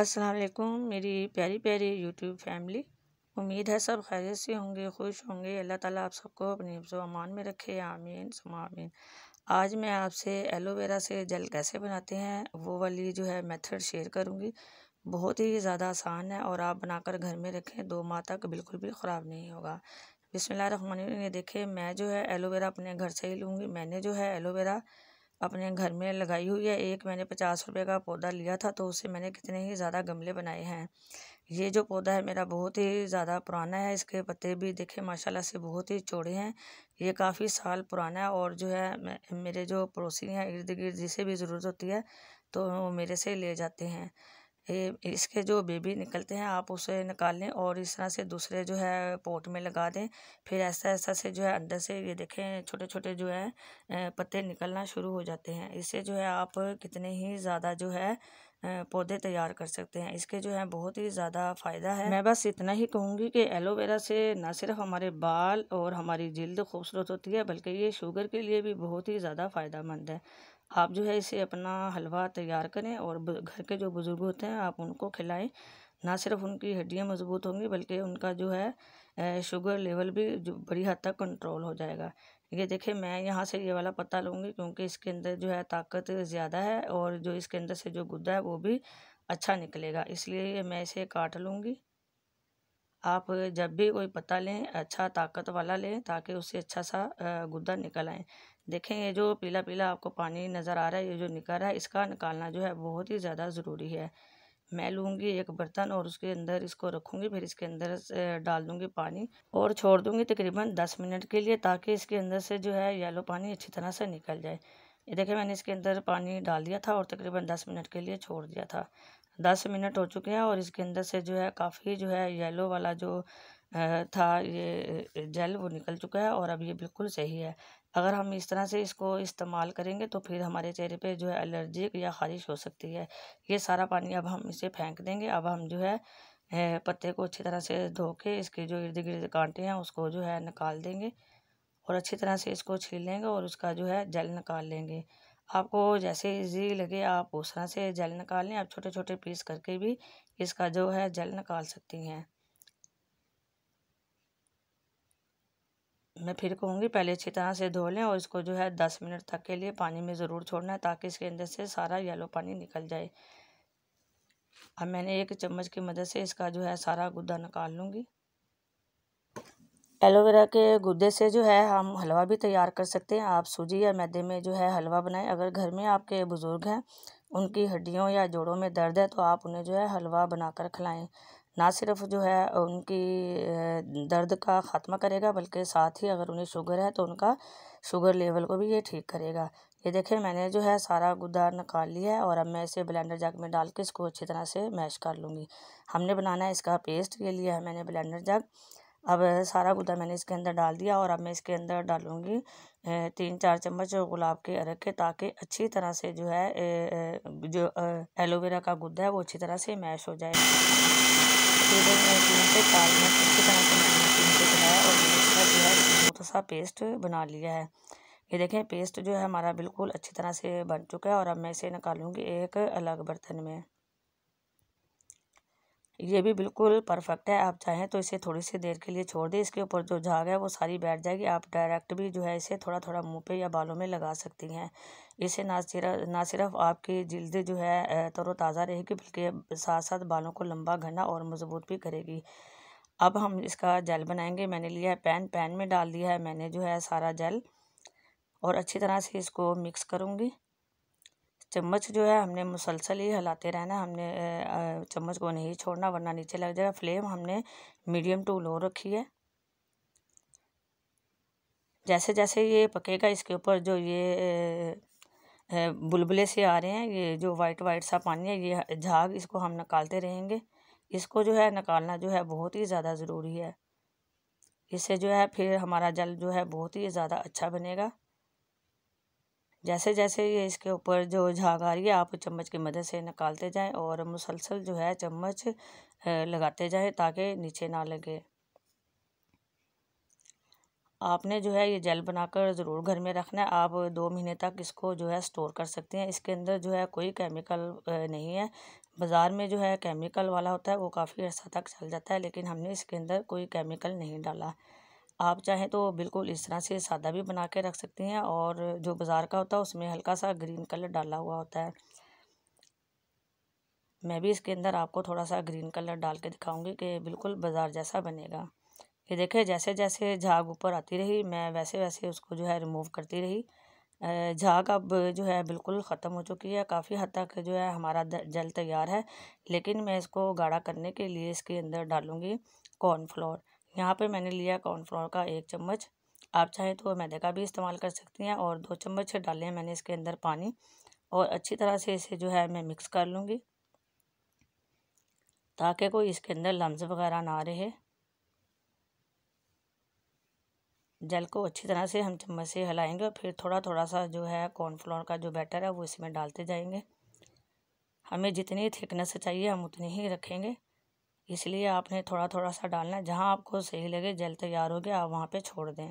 अस्सलाम वालेकुम मेरी प्यारी प्यारी यूट्यूब फैमिली उम्मीद है सब खैरियत से होंगे खुश होंगे अल्लाह ताला आप सबको अपने हिफ्ज़ अमान में रखे आमीन समामीन आज मैं आपसे एलोवेरा से जल कैसे बनाते हैं वो वाली जो है मेथड शेयर करूँगी बहुत ही ज़्यादा आसान है और आप बनाकर घर में रखें दो माह तक बिल्कुल भी ख़राब नहीं होगा बिसमिल्ल ने देखे मैं जो है एलोवेरा अपने घर से ही लूँगी मैंने जो है एलोवेरा अपने घर में लगाई हुई है एक मैंने पचास रुपये का पौधा लिया था तो उससे मैंने कितने ही ज़्यादा गमले बनाए हैं ये जो पौधा है मेरा बहुत ही ज़्यादा पुराना है इसके पत्ते भी देखे माशाल्लाह से बहुत ही चौड़े हैं ये काफ़ी साल पुराना है और जो है मेरे जो पड़ोसी हैं इर्द गिर्द जिसे भी ज़रूरत होती है तो वो मेरे से ले जाते हैं ये इसके जो बेबी निकलते हैं आप उसे निकाल लें और इस तरह से दूसरे जो है पोट में लगा दें फिर ऐसा ऐसा से जो है अंदर से ये देखें छोटे छोटे जो है पत्ते निकलना शुरू हो जाते हैं इससे जो है आप कितने ही ज़्यादा जो है पौधे तैयार कर सकते हैं इसके जो है बहुत ही ज़्यादा फ़ायदा है मैं बस इतना ही कहूँगी कि एलोवेरा से ना सिर्फ हमारे बाल और हमारी जल्द खूबसूरत होती है बल्कि ये शुगर के लिए भी बहुत ही ज़्यादा फ़ायदा मंद है आप जो है इसे अपना हलवा तैयार करें और घर के जो बुज़ुर्ग होते हैं आप उनको खिलाएं ना सिर्फ उनकी हड्डियाँ मजबूत होंगी बल्कि उनका जो है शुगर लेवल भी जो बड़ी हद तक कंट्रोल हो जाएगा ये देखें मैं यहाँ से ये वाला पत्ता लूँगी क्योंकि इसके अंदर जो है ताकत ज़्यादा है और जो इसके अंदर से जो गुद्दा है वो भी अच्छा निकलेगा इसलिए मैं इसे काट लूँगी आप जब भी कोई पत्ता लें अच्छा ताकत वाला लें ताकि उससे अच्छा सा गुद्दा निकल आए देखें ये जो पीला पीला आपको पानी नज़र आ रहा है ये जो निकल रहा है इसका निकालना जो है बहुत ही ज़्यादा ज़रूरी है मैं लूँगी एक बर्तन और उसके अंदर इसको रखूँगी फिर इसके अंदर डाल दूँगी पानी और छोड़ दूँगी तकरीबन दस मिनट के लिए ताकि इसके अंदर से जो है येलो पानी अच्छी तरह से निकल जाए ये देखें मैंने इसके अंदर पानी डाल दिया था और तकरीबन दस मिनट के लिए छोड़ दिया था दस मिनट हो चुके हैं और इसके अंदर से जो है काफ़ी जो है येलो वाला जो था ये जल वो निकल चुका है और अब ये बिल्कुल सही है अगर हम इस तरह से इसको इस्तेमाल करेंगे तो फिर हमारे चेहरे पे जो है एलर्जिक या ख़ारिश हो सकती है ये सारा पानी अब हम इसे फेंक देंगे अब हम जो है पत्ते को अच्छी तरह से धो के इसके जो इर्द गिर्द कांटे हैं उसको जो है निकाल देंगे और अच्छी तरह से इसको छील लेंगे और उसका जो है जल निकाल लेंगे आपको जैसे इजी लगे आप उस तरह से जल निकाल लें आप छोटे छोटे पीस करके भी इसका जो है जल निकाल सकती हैं मैं फिर कहूँगी पहले अच्छी तरह से धो लें और इसको जो है दस मिनट तक के लिए पानी में ज़रूर छोड़ना है ताकि इसके अंदर से सारा येलो पानी निकल जाए अब मैंने एक चम्मच की मदद से इसका जो है सारा गुद्दा निकाल लूँगी एलोवेरा के गुद्दे से जो है हम हलवा भी तैयार कर सकते हैं आप सूजी या मैदे में जो है हलवा बनाएं अगर घर में आपके बुज़ुर्ग हैं उनकी हड्डियों या जोड़ों में दर्द है तो आप उन्हें जो है हलवा बनाकर खिलाएं ना सिर्फ जो है उनकी दर्द का ख़ात्मा करेगा बल्कि साथ ही अगर उन्हें शुगर है तो उनका शुगर लेवल को भी ये ठीक करेगा ये देखें मैंने जो है सारा गुद्दार निकाल लिया है और अब मैं इसे ब्लेंडर जग में डाल के इसको अच्छी तरह से मैश कर लूँगी हमने बनाना है इसका पेस्ट ये लिया है मैंने ब्लेंडर जग अब सारा गुदा मैंने इसके अंदर डाल दिया और अब मैं इसके अंदर डालूँगी तीन चार चम्मच गुलाब के अरग के ताकि अच्छी तरह से जो है जो एलोवेरा का गुद्दा है वो अच्छी तरह से मैश हो जाए फिर मशीन से ताल में अच्छी तरह से मैंने मशीन से चलाया और मैंने इसका जो है मोटा सा पेस्ट बना लिया है ये देखें पेस्ट जो है हमारा बिल्कुल अच्छी तरह से बन चुका है और अब मैं इसे निकालूँगी एक अलग बर्तन में ये भी बिल्कुल परफेक्ट है आप चाहें तो इसे थोड़ी सी देर के लिए छोड़ दें इसके ऊपर जो झाग है वो सारी बैठ जाएगी आप डायरेक्ट भी जो है इसे थोड़ा थोड़ा मुंह पे या बालों में लगा सकती हैं इसे ना सिर्फ ना सिर्फ आपकी जल्द जो है तरोताज़ा रहेगी बल्कि साथ साथ बालों को लंबा घना और मजबूत भी करेगी अब हम इसका जेल बनाएंगे मैंने लिया है पैन पैन में डाल दिया है मैंने जो है सारा जेल और अच्छी तरह से इसको मिक्स करूँगी चम्मच जो है हमने मुसलसल ही हिलाते रहना हमने चम्मच को नहीं छोड़ना वरना नीचे लग जाएगा फ्लेम हमने मीडियम टू लो रखी है जैसे जैसे ये पकेगा इसके ऊपर जो ये बुलबुले से आ रहे हैं ये जो वाइट वाइट सा पानी है ये झाग इसको हम निकालते रहेंगे इसको जो है निकालना जो है बहुत ही ज़्यादा ज़रूरी है इससे जो है फिर हमारा जल जो है बहुत ही ज़्यादा अच्छा बनेगा जैसे जैसे ये इसके ऊपर जो झाग आ रही है आप चम्मच की मदद से निकालते जाएं और मुसलसल जो है चम्मच लगाते जाएं ताकि नीचे ना लगे आपने जो है ये जेल बनाकर ज़रूर घर में रखना है आप दो महीने तक इसको जो है स्टोर कर सकते हैं इसके अंदर जो है कोई केमिकल नहीं है बाज़ार में जो है केमिकल वाला होता है वो काफ़ी अर्सा तक चल जाता है लेकिन हमने इसके अंदर कोई केमिकल नहीं डाला आप चाहें तो बिल्कुल इस तरह से सादा भी बना के रख सकते हैं और जो बाज़ार का होता है उसमें हल्का सा ग्रीन कलर डाला हुआ होता है मैं भी इसके अंदर आपको थोड़ा सा ग्रीन कलर डाल के दिखाऊंगी कि बिल्कुल बाज़ार जैसा बनेगा ये देखे जैसे जैसे झाग ऊपर आती रही मैं वैसे वैसे उसको जो है रिमूव करती रही झाग अब जो है बिल्कुल ख़त्म हो चुकी है काफ़ी हद तक जो है हमारा जल तैयार है लेकिन मैं इसको गाढ़ा करने के लिए इसके अंदर डालूँगी कॉर्नफ्लोर यहाँ पर मैंने लिया कॉर्नफ्लोर का एक चम्मच आप चाहें तो मैदे का भी इस्तेमाल कर सकती हैं और दो चम्मच डाले हैं मैंने इसके अंदर पानी और अच्छी तरह से इसे जो है मैं मिक्स कर लूँगी ताकि कोई इसके अंदर लम्स वगैरह ना रहे जल को अच्छी तरह से हम चम्मच से हिलाएंगे और फिर थोड़ा थोड़ा सा जो है कॉर्नफ्लोर का जो बैटर है वो इसमें डालते जाएंगे हमें जितनी थिकनेस चाहिए हम उतनी ही रखेंगे इसलिए आपने थोड़ा थोड़ा सा डालना है जहाँ आपको सही लगे जल तैयार हो गया आप वहाँ पे छोड़ दें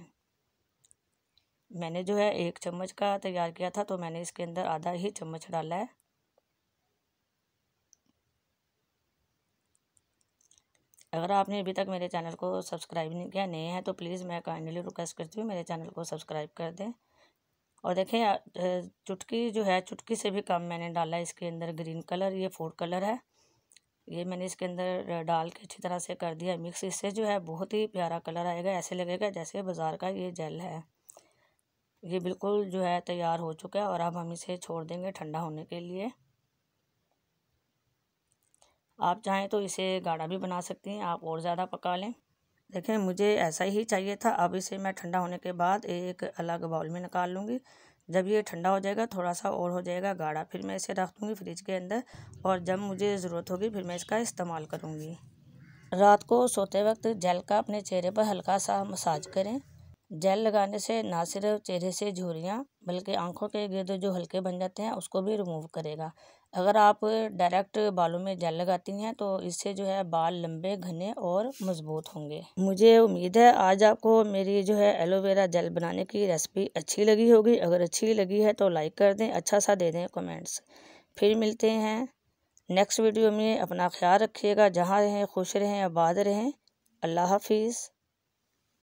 मैंने जो है एक चम्मच का तैयार किया था तो मैंने इसके अंदर आधा ही चम्मच डाला है अगर आपने अभी तक मेरे चैनल को सब्सक्राइब नहीं किया नहीं है तो प्लीज़ मैं काइंडली रिक्वेस्ट करती हूँ मेरे चैनल को सब्सक्राइब कर दें और देखें चुटकी जो है चुटकी से भी कम मैंने डाला है इसके अंदर ग्रीन कलर ये फूड कलर है ये मैंने इसके अंदर डाल के अच्छी तरह से कर दिया मिक्स इससे जो है बहुत ही प्यारा कलर आएगा ऐसे लगेगा जैसे बाज़ार का ये जेल है ये बिल्कुल जो है तैयार हो चुका है और अब हम इसे छोड़ देंगे ठंडा होने के लिए आप चाहें तो इसे गाढ़ा भी बना सकती हैं आप और ज़्यादा पका लें देखें मुझे ऐसा ही चाहिए था अब इसे मैं ठंडा होने के बाद एक अलग बाउल में निकाल लूँगी जब ये ठंडा हो जाएगा थोड़ा सा और हो जाएगा गाढ़ा फिर मैं इसे रख दूँगी फ्रिज के अंदर और जब मुझे ज़रूरत होगी फिर मैं इसका इस्तेमाल करूँगी रात को सोते वक्त जेल का अपने चेहरे पर हल्का सा मसाज करें जेल लगाने से ना सिर्फ चेहरे से झुरियाँ बल्कि आंखों के गिर्द जो हल्के बन जाते हैं उसको भी रिमूव करेगा अगर आप डायरेक्ट बालों में जेल लगाती हैं तो इससे जो है बाल लंबे घने और मजबूत होंगे मुझे उम्मीद है आज आपको मेरी जो है एलोवेरा जेल बनाने की रेसिपी अच्छी लगी होगी अगर अच्छी लगी है तो लाइक कर दें अच्छा सा दे दें कमेंट्स फिर मिलते हैं नेक्स्ट वीडियो में अपना ख्याल रखिएगा जहाँ रहें खुश रहें आबाद रहें अल्लाह हाफिज़